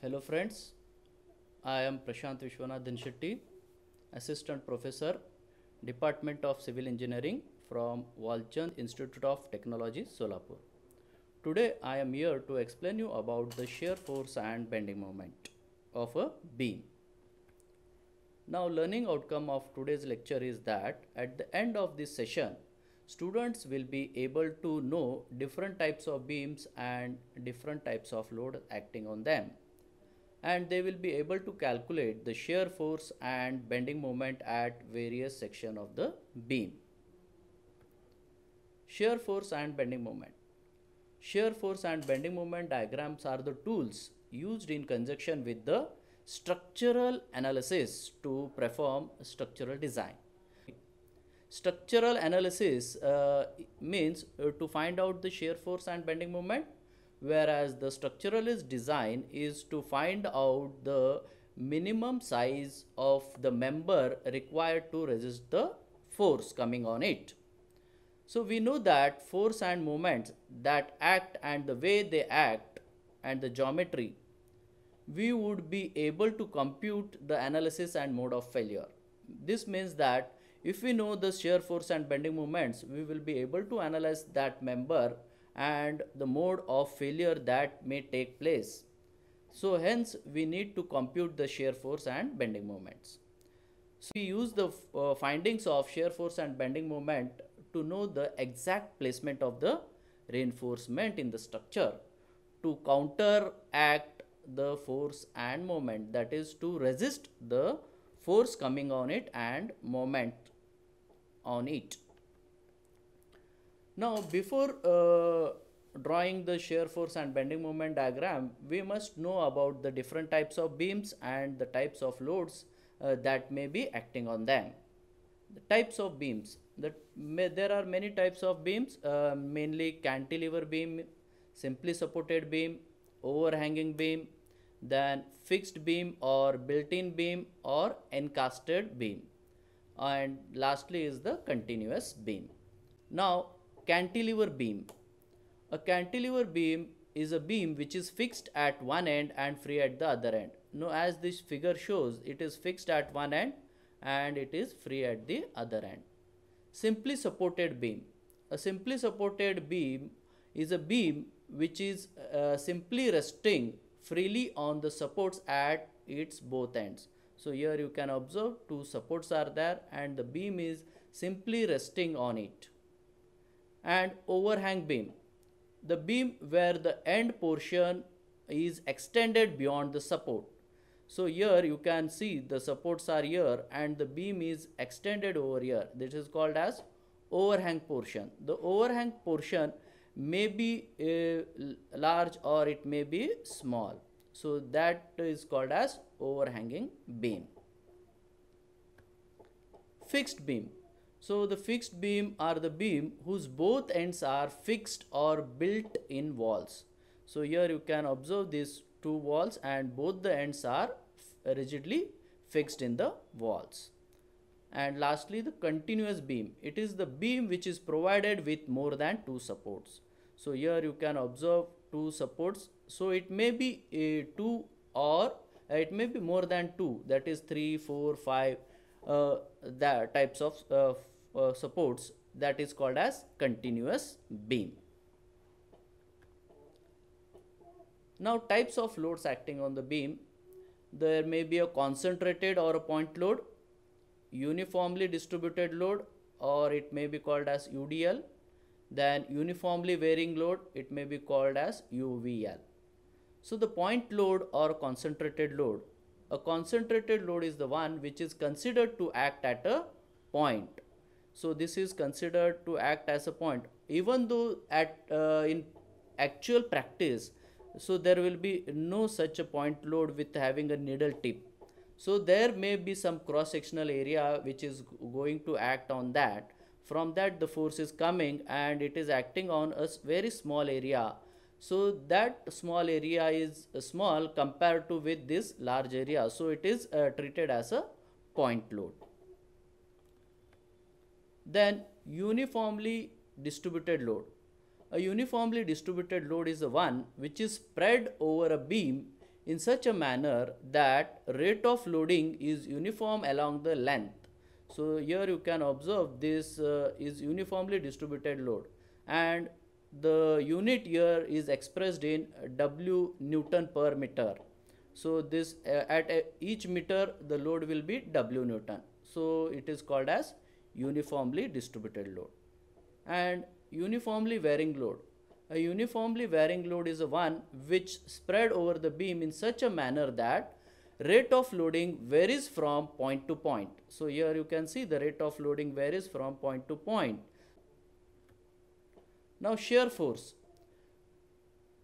Hello friends, I am Prashant Vishwanathan Shetty, Assistant Professor, Department of Civil Engineering from Walchand Institute of Technology, Solapur. Today I am here to explain you about the shear force and bending moment of a beam. Now learning outcome of today's lecture is that at the end of this session, students will be able to know different types of beams and different types of load acting on them and they will be able to calculate the shear force and bending moment at various section of the beam. Shear force and bending moment. Shear force and bending moment diagrams are the tools used in conjunction with the structural analysis to perform structural design. Structural analysis uh, means uh, to find out the shear force and bending moment whereas the structuralist design is to find out the minimum size of the member required to resist the force coming on it. So we know that force and moments that act and the way they act and the geometry, we would be able to compute the analysis and mode of failure. This means that if we know the shear force and bending moments, we will be able to analyze that member and the mode of failure that may take place. So hence we need to compute the shear force and bending moments. So we use the uh, findings of shear force and bending moment to know the exact placement of the reinforcement in the structure to counteract the force and moment that is to resist the force coming on it and moment on it. Now, before uh, drawing the shear force and bending moment diagram, we must know about the different types of beams and the types of loads uh, that may be acting on them. The types of beams. The, may, there are many types of beams, uh, mainly cantilever beam, simply supported beam, overhanging beam, then fixed beam or built-in beam or encastered beam. And lastly is the continuous beam. Now, cantilever beam. A cantilever beam is a beam which is fixed at one end and free at the other end. Now as this figure shows, it is fixed at one end and it is free at the other end. Simply supported beam. A simply supported beam is a beam which is uh, simply resting freely on the supports at its both ends. So here you can observe two supports are there and the beam is simply resting on it and overhang beam. The beam where the end portion is extended beyond the support. So here you can see the supports are here and the beam is extended over here. This is called as overhang portion. The overhang portion may be uh, large or it may be small. So that is called as overhanging beam. Fixed beam. So the fixed beam are the beam whose both ends are fixed or built in walls. So here you can observe these two walls and both the ends are rigidly fixed in the walls. And lastly the continuous beam. It is the beam which is provided with more than two supports. So here you can observe two supports. So it may be a eh, two or eh, it may be more than two that is three, four, five uh, that types of uh, uh, supports that is called as continuous beam. Now types of loads acting on the beam. There may be a concentrated or a point load, uniformly distributed load or it may be called as UDL. Then uniformly varying load it may be called as UVL. So the point load or concentrated load. A concentrated load is the one which is considered to act at a point so this is considered to act as a point even though at uh, in actual practice so there will be no such a point load with having a needle tip so there may be some cross sectional area which is going to act on that from that the force is coming and it is acting on a very small area so that small area is uh, small compared to with this large area so it is uh, treated as a point load then uniformly distributed load. A uniformly distributed load is the one which is spread over a beam in such a manner that rate of loading is uniform along the length. So here you can observe this uh, is uniformly distributed load and the unit here is expressed in W Newton per meter. So this uh, at uh, each meter the load will be W Newton. So it is called as uniformly distributed load. And uniformly varying load. A uniformly varying load is a one which spread over the beam in such a manner that rate of loading varies from point to point. So here you can see the rate of loading varies from point to point. Now shear force.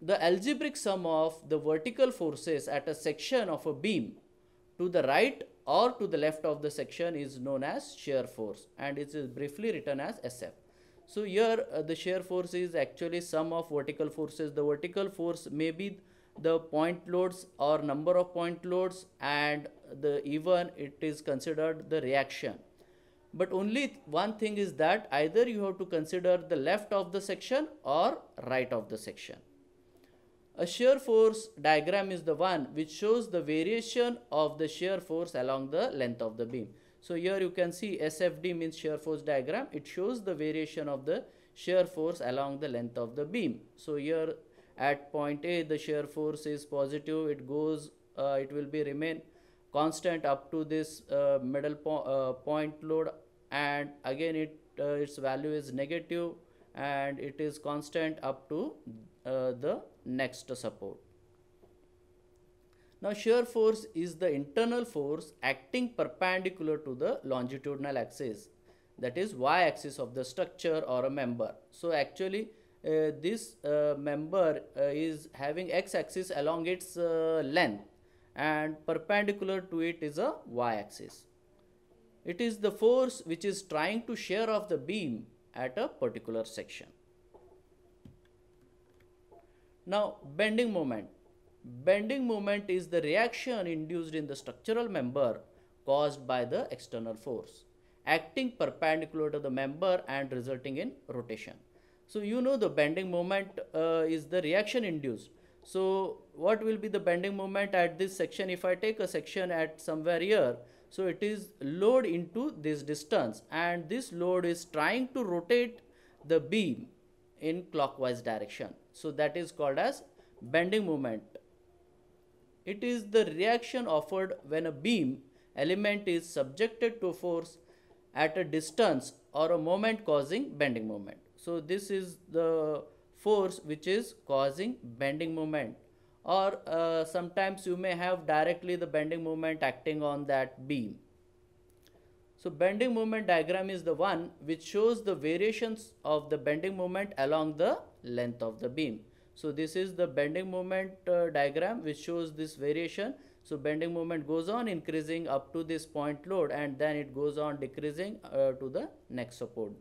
The algebraic sum of the vertical forces at a section of a beam to the right or to the left of the section is known as shear force and it is briefly written as SF. So here uh, the shear force is actually sum of vertical forces. The vertical force may be the point loads or number of point loads and the even it is considered the reaction. But only one thing is that either you have to consider the left of the section or right of the section. A shear force diagram is the one which shows the variation of the shear force along the length of the beam. So here you can see SFD means shear force diagram. It shows the variation of the shear force along the length of the beam. So here at point A the shear force is positive. It goes, uh, it will be remain constant up to this uh, middle po uh, point load and again it uh, its value is negative and it is constant up to uh, the next support. Now shear force is the internal force acting perpendicular to the longitudinal axis that is y-axis of the structure or a member. So actually uh, this uh, member uh, is having x-axis along its uh, length and perpendicular to it is a y-axis. It is the force which is trying to shear off the beam at a particular section. Now bending moment. Bending moment is the reaction induced in the structural member caused by the external force acting perpendicular to the member and resulting in rotation. So you know the bending moment uh, is the reaction induced. So what will be the bending moment at this section if I take a section at somewhere here. So it is load into this distance and this load is trying to rotate the beam in clockwise direction so that is called as bending moment it is the reaction offered when a beam element is subjected to force at a distance or a moment causing bending moment so this is the force which is causing bending moment or uh, sometimes you may have directly the bending moment acting on that beam so bending moment diagram is the one which shows the variations of the bending moment along the length of the beam. So this is the bending moment uh, diagram which shows this variation. So bending moment goes on increasing up to this point load and then it goes on decreasing uh, to the next support.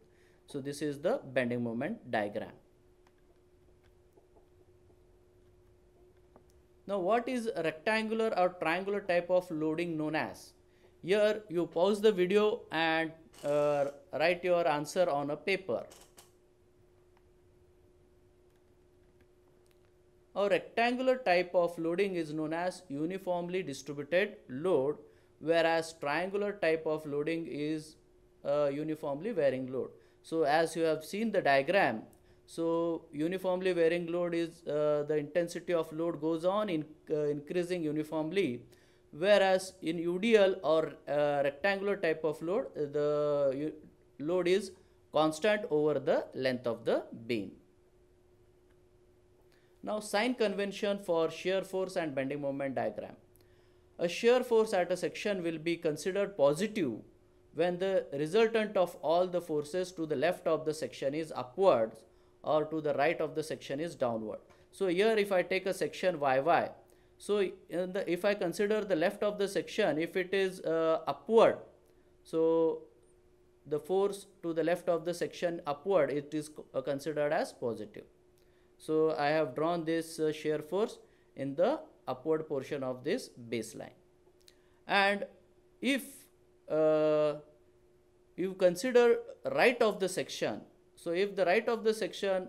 So this is the bending moment diagram. Now what is rectangular or triangular type of loading known as? Here you pause the video and uh, write your answer on a paper. A rectangular type of loading is known as uniformly distributed load whereas triangular type of loading is uh, uniformly varying load. So as you have seen the diagram, so uniformly varying load is uh, the intensity of load goes on in, uh, increasing uniformly whereas in UDL or uh, rectangular type of load, the load is constant over the length of the beam. Now sign convention for shear force and bending moment diagram. A shear force at a section will be considered positive when the resultant of all the forces to the left of the section is upwards or to the right of the section is downward. So here if I take a section YY, so uh, the, if I consider the left of the section, if it is uh, upward, so the force to the left of the section upward, it is uh, considered as positive. So I have drawn this uh, shear force in the upward portion of this baseline. And if uh, you consider right of the section, so if the right of the section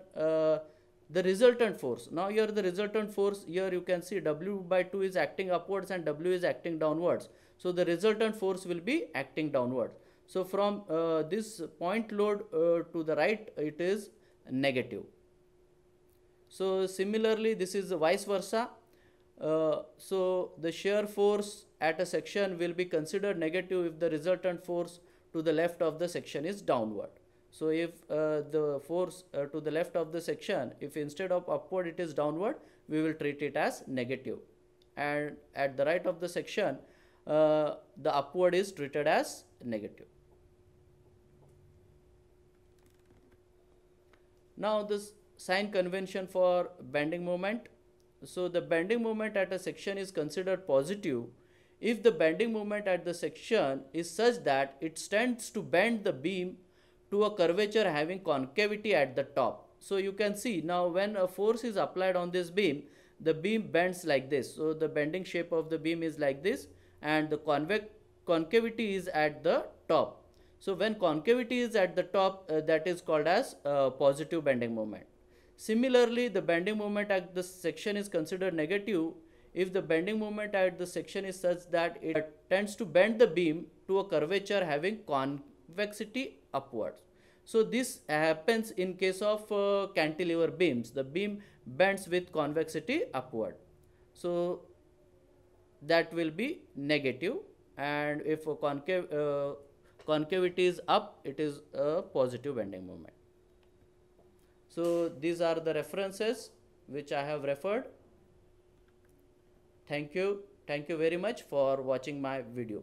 the resultant force. Now here the resultant force, here you can see W by 2 is acting upwards and W is acting downwards. So the resultant force will be acting downwards. So from uh, this point load uh, to the right, it is negative. So similarly, this is vice versa. Uh, so the shear force at a section will be considered negative if the resultant force to the left of the section is downward. So if uh, the force uh, to the left of the section, if instead of upward it is downward, we will treat it as negative. And at the right of the section, uh, the upward is treated as negative. Now this sign convention for bending moment. So the bending moment at a section is considered positive if the bending moment at the section is such that it tends to bend the beam to a curvature having concavity at the top. So you can see now when a force is applied on this beam, the beam bends like this. So the bending shape of the beam is like this and the convex concavity is at the top. So when concavity is at the top, uh, that is called as uh, positive bending moment. Similarly, the bending moment at the section is considered negative if the bending moment at the section is such that it tends to bend the beam to a curvature having concavity convexity upwards. So this happens in case of uh, cantilever beams. The beam bends with convexity upward. So that will be negative and if concave, uh, concavity is up, it is a positive bending moment. So these are the references which I have referred. Thank you. Thank you very much for watching my video.